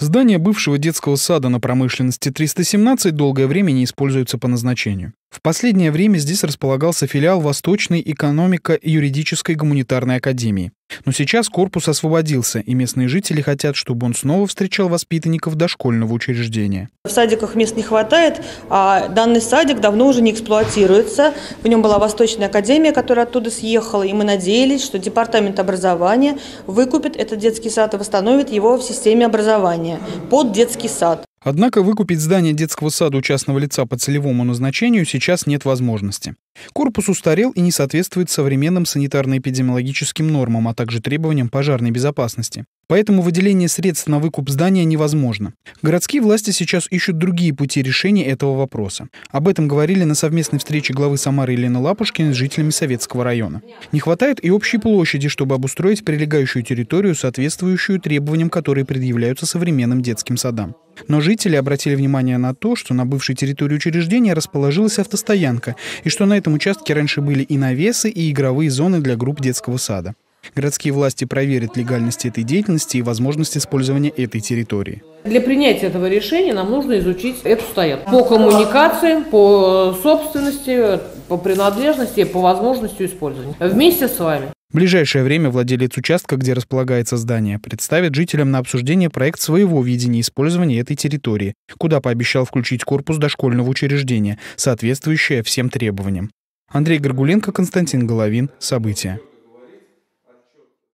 Здание бывшего детского сада на промышленности 317 долгое время не используется по назначению. В последнее время здесь располагался филиал Восточной экономико-юридической гуманитарной академии. Но сейчас корпус освободился, и местные жители хотят, чтобы он снова встречал воспитанников дошкольного учреждения. В садиках мест не хватает, а данный садик давно уже не эксплуатируется. В нем была Восточная академия, которая оттуда съехала, и мы надеялись, что департамент образования выкупит этот детский сад и восстановит его в системе образования под детский сад. Однако выкупить здание детского сада у частного лица по целевому назначению сейчас нет возможности. Корпус устарел и не соответствует современным санитарно-эпидемиологическим нормам, а также требованиям пожарной безопасности. Поэтому выделение средств на выкуп здания невозможно. Городские власти сейчас ищут другие пути решения этого вопроса. Об этом говорили на совместной встрече главы Самары Елены Лапушкиной с жителями Советского района. Не хватает и общей площади, чтобы обустроить прилегающую территорию, соответствующую требованиям, которые предъявляются современным детским садам. Но жители обратили внимание на то, что на бывшей территории учреждения расположилась автостоянка, и что на этом участке раньше были и навесы, и игровые зоны для групп детского сада. Городские власти проверят легальность этой деятельности и возможность использования этой территории. Для принятия этого решения нам нужно изучить эту стоянку по коммуникации, по э, собственности, по принадлежности, по возможности использования. Вместе с вами. В ближайшее время владелец участка, где располагается здание, представит жителям на обсуждение проект своего видения использования этой территории, куда пообещал включить корпус дошкольного учреждения, соответствующее всем требованиям. Андрей Горгуленко, Константин Головин. События.